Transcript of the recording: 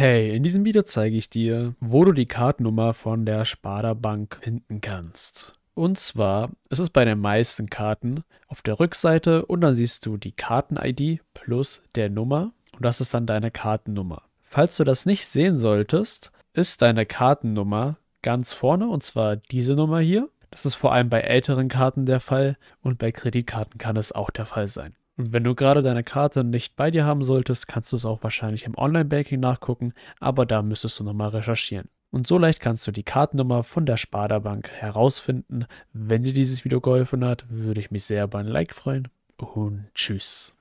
Hey, in diesem Video zeige ich dir, wo du die Kartennummer von der Sparda Bank finden kannst. Und zwar ist es bei den meisten Karten auf der Rückseite und dann siehst du die Karten-ID plus der Nummer und das ist dann deine Kartennummer. Falls du das nicht sehen solltest, ist deine Kartennummer ganz vorne und zwar diese Nummer hier. Das ist vor allem bei älteren Karten der Fall und bei Kreditkarten kann es auch der Fall sein wenn du gerade deine Karte nicht bei dir haben solltest, kannst du es auch wahrscheinlich im Online-Banking nachgucken, aber da müsstest du nochmal recherchieren. Und so leicht kannst du die Kartennummer von der Sparda Bank herausfinden. Wenn dir dieses Video geholfen hat, würde ich mich sehr über ein Like freuen und tschüss.